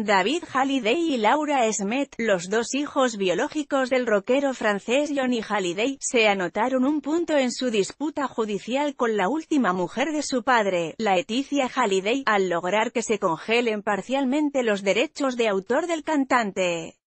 David Halliday y Laura Smet, los dos hijos biológicos del rockero francés Johnny Halliday, se anotaron un punto en su disputa judicial con la última mujer de su padre, Laetitia Halliday, al lograr que se congelen parcialmente los derechos de autor del cantante.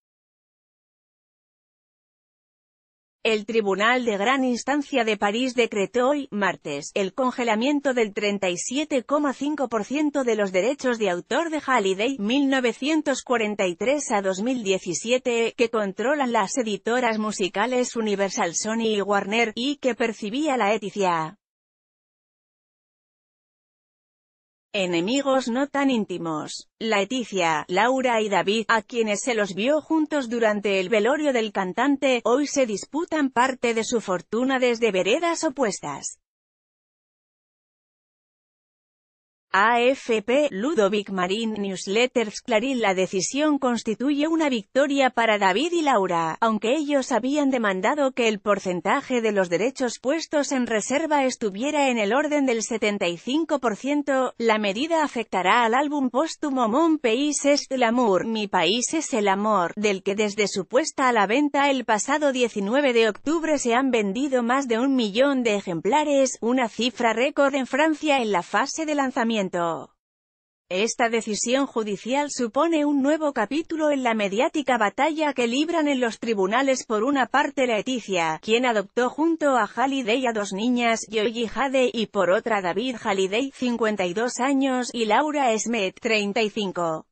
El Tribunal de Gran Instancia de París decretó hoy, martes, el congelamiento del 37,5% de los derechos de autor de Halliday, 1943 a 2017, que controlan las editoras musicales Universal Sony y Warner, y que percibía la eticia. Enemigos no tan íntimos, Leticia, Laura y David, a quienes se los vio juntos durante el velorio del cantante, hoy se disputan parte de su fortuna desde veredas opuestas. AFP Ludovic Marín Newsletters Clarín La decisión constituye una victoria para David y Laura, aunque ellos habían demandado que el porcentaje de los derechos puestos en reserva estuviera en el orden del 75%, la medida afectará al álbum póstumo Mon Pays est l'amour, Mi País es el Amor, del que desde su puesta a la venta el pasado 19 de octubre se han vendido más de un millón de ejemplares, una cifra récord en Francia en la fase de lanzamiento. Esta decisión judicial supone un nuevo capítulo en la mediática batalla que libran en los tribunales por una parte Leticia, quien adoptó junto a Halliday a dos niñas, Yoyi Jade y por otra David Halliday, 52 años, y Laura Smith, 35.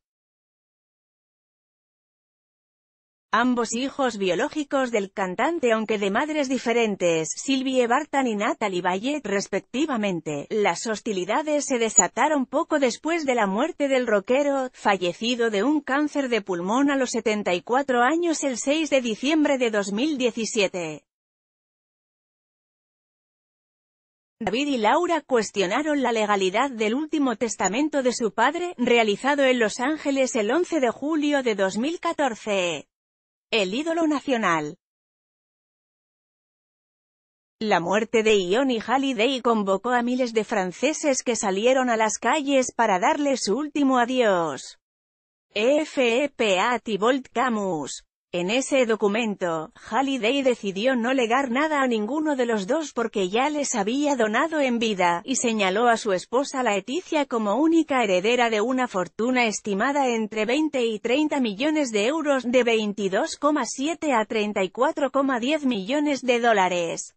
ambos hijos biológicos del cantante aunque de madres diferentes, Sylvie Bartan y Natalie Bayet respectivamente. Las hostilidades se desataron poco después de la muerte del rockero, fallecido de un cáncer de pulmón a los 74 años el 6 de diciembre de 2017. David y Laura cuestionaron la legalidad del último testamento de su padre, realizado en Los Ángeles el 11 de julio de 2014. El ídolo nacional. La muerte de Ioni Halliday convocó a miles de franceses que salieron a las calles para darle su último adiós. FEPA Tibolt Camus en ese documento, Halliday decidió no legar nada a ninguno de los dos porque ya les había donado en vida, y señaló a su esposa Laetitia como única heredera de una fortuna estimada entre 20 y 30 millones de euros, de 22,7 a 34,10 millones de dólares.